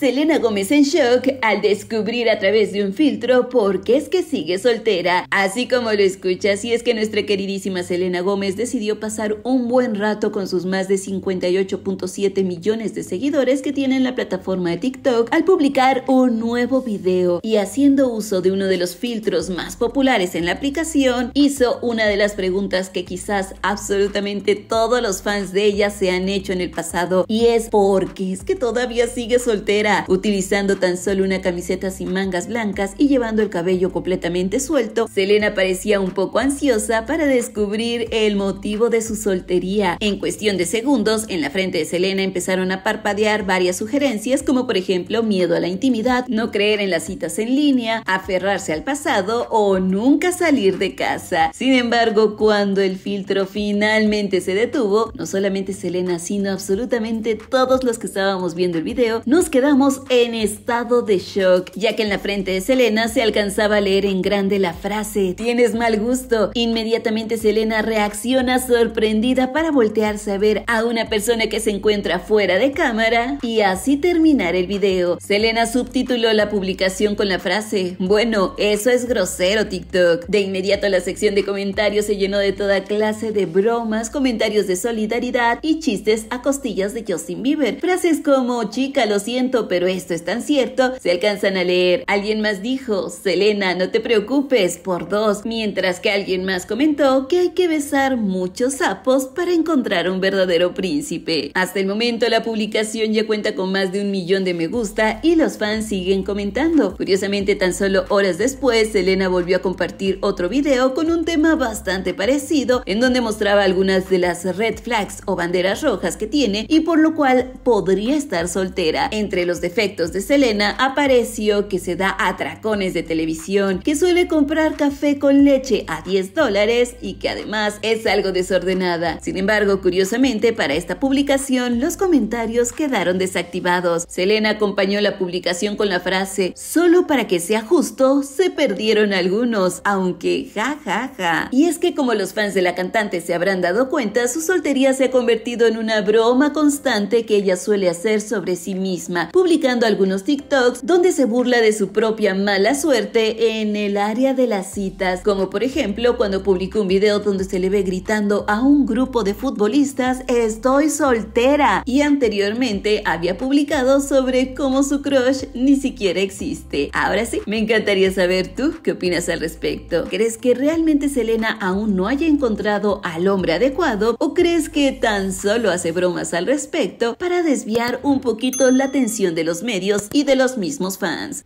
Selena Gómez en shock al descubrir a través de un filtro por qué es que sigue soltera. Así como lo escuchas, y es que nuestra queridísima Selena Gómez decidió pasar un buen rato con sus más de 58.7 millones de seguidores que tiene en la plataforma de TikTok al publicar un nuevo video y haciendo uso de uno de los filtros más populares en la aplicación, hizo una de las preguntas que quizás absolutamente todos los fans de ella se han hecho en el pasado y es ¿por qué es que todavía sigue soltera? utilizando tan solo una camiseta sin mangas blancas y llevando el cabello completamente suelto, Selena parecía un poco ansiosa para descubrir el motivo de su soltería. En cuestión de segundos, en la frente de Selena empezaron a parpadear varias sugerencias como por ejemplo miedo a la intimidad, no creer en las citas en línea, aferrarse al pasado o nunca salir de casa. Sin embargo, cuando el filtro finalmente se detuvo, no solamente Selena, sino absolutamente todos los que estábamos viendo el video, nos quedamos en estado de shock, ya que en la frente de Selena se alcanzaba a leer en grande la frase, tienes mal gusto. Inmediatamente Selena reacciona sorprendida para voltearse a ver a una persona que se encuentra fuera de cámara y así terminar el video. Selena subtituló la publicación con la frase, bueno, eso es grosero TikTok. De inmediato la sección de comentarios se llenó de toda clase de bromas, comentarios de solidaridad y chistes a costillas de Justin Bieber. Frases como, chica, lo siento, pero esto es tan cierto, se alcanzan a leer. Alguien más dijo, Selena, no te preocupes, por dos, mientras que alguien más comentó que hay que besar muchos sapos para encontrar un verdadero príncipe. Hasta el momento la publicación ya cuenta con más de un millón de me gusta y los fans siguen comentando. Curiosamente, tan solo horas después, Selena volvió a compartir otro video con un tema bastante parecido, en donde mostraba algunas de las red flags o banderas rojas que tiene y por lo cual podría estar soltera. Entre los defectos de Selena, apareció que se da a atracones de televisión, que suele comprar café con leche a 10 dólares y que además es algo desordenada. Sin embargo, curiosamente, para esta publicación los comentarios quedaron desactivados. Selena acompañó la publicación con la frase, solo para que sea justo, se perdieron algunos, aunque ja ja ja. Y es que como los fans de la cantante se habrán dado cuenta, su soltería se ha convertido en una broma constante que ella suele hacer sobre sí misma publicando algunos TikToks donde se burla de su propia mala suerte en el área de las citas, como por ejemplo cuando publicó un video donde se le ve gritando a un grupo de futbolistas estoy soltera y anteriormente había publicado sobre cómo su crush ni siquiera existe. Ahora sí, me encantaría saber tú qué opinas al respecto. ¿Crees que realmente Selena aún no haya encontrado al hombre adecuado o crees que tan solo hace bromas al respecto para desviar un poquito la atención de los medios y de los mismos fans.